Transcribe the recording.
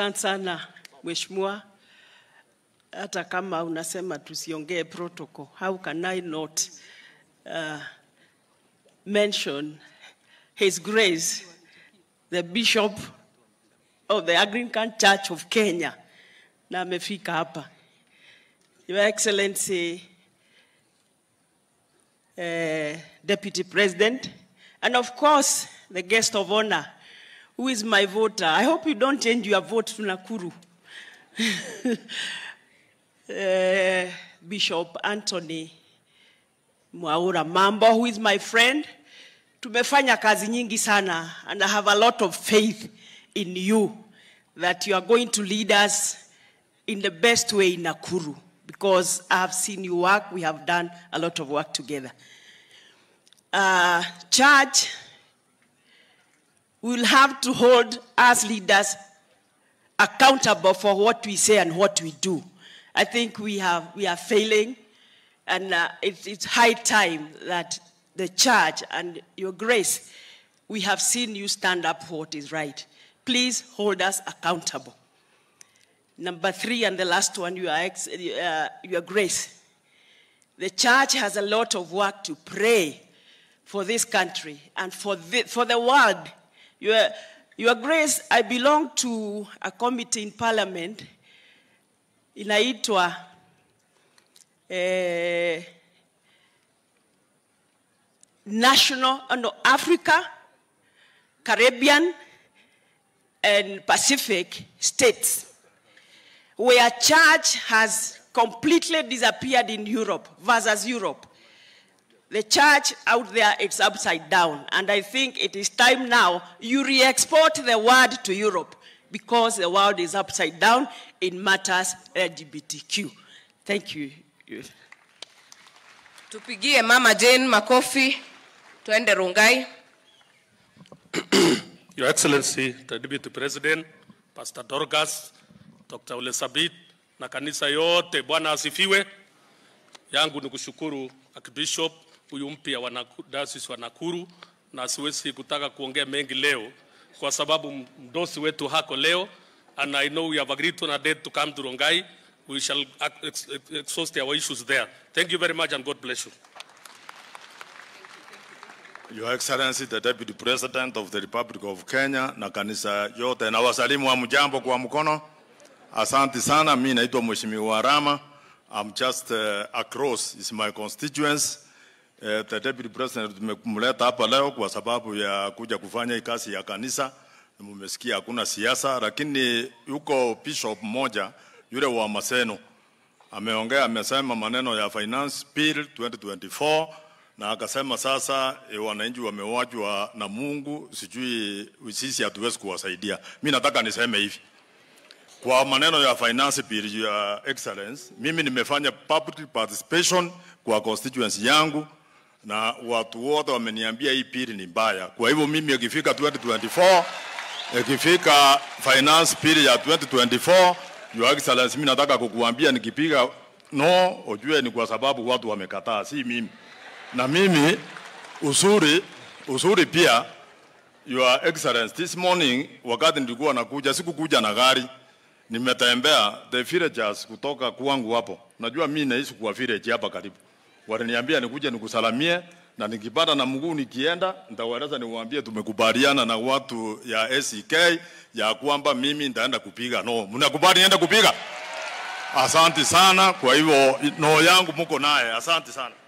Asante sana mheshimiwa, hata kama unasema tusiongee protocol, how can I not uh, mention His Grace the Bishop of the Anglican Church of Kenya, na amefika hapa. Your Excellency uh, Deputy President, and of course the guest of honor who is my voter? I hope you don't change your vote to Nakuru. uh, Bishop Anthony Mwaura Mambo, who is my friend. Tumefanya kazi nyingi sana, and I have a lot of faith in you that you are going to lead us in the best way in Nakuru because I have seen you work. We have done a lot of work together. Uh, church, we will have to hold us leaders accountable for what we say and what we do. I think we, have, we are failing, and uh, it, it's high time that the church and your grace, we have seen you stand up for what is right. Please hold us accountable. Number three, and the last one, your, ex, uh, your grace. The church has a lot of work to pray for this country and for the, for the world your, Your Grace, I belong to a committee in Parliament inaitwa eh, National no, Africa, Caribbean, and Pacific states, where church has completely disappeared in Europe versus Europe. The church out there, it's upside down. And I think it is time now you re export the word to Europe because the world is upside down in matters LGBTQ. Thank you. Tupigie Mama Jane makofi, tuende Rungai. Your Excellency, the Deputy President, Pastor Dorgas, Dr. Ulesabit na kanisa yote, Bwana asifiwe. Yangu ni kushukuru Archbishop huyu mpya wa dayosisi wa Nakuru, na siwezi kutaka kuongea mengi leo kwa sababu mdosi wetu hako leo, and I know we have agreed on a date to come to Rongai. We shall exhaust our issues there. Thank you very much and God bless you. Your Excellency the Deputy President of the Republic of Kenya na kanisa yote na wasalimu wa mjambo kwa mkono. Asante sana. Mimi naitwa Mheshimiwa Rama. I'm just uh, across is my constituents eh, the deputy president tumemleta hapa leo kwa sababu ya kuja kufanya kazi ya kanisa. Mmesikia hakuna siasa, lakini yuko bishop mmoja yule wa Maseno ameongea, amesema maneno ya finance bill 2024 na akasema sasa e, wananchi wamewachwa na Mungu, sijui sisi hatuwezi kuwasaidia. Mi nataka niseme hivi kwa maneno ya finance bill ya excellence, mimi nimefanya public participation kwa constituency yangu na watu wote wameniambia hii pili ni mbaya. Kwa hivyo mimi ikifika 2024 ikifika finance bill ya 2024, Your Excellency, mimi nataka kukuambia nikipiga no, ujue ni kwa sababu watu wamekataa, si mimi. Na mimi uzuri uzuri pia Your Excellency, this morning wakati nilikuwa nakuja, sikukuja na gari, nimetembea the villagers kutoka kwangu hapo. Najua mimi naishi kwa village hapa karibu waliniambia nikuje nikusalamie, na nikipata na mguu nikienda, nitawaeleza niwaambie, tumekubaliana na watu ya SK e ya kwamba mimi nitaenda kupiga. No, mnakubali nienda kupiga? Asante sana. Kwa hivyo no yangu mko naye, asante sana.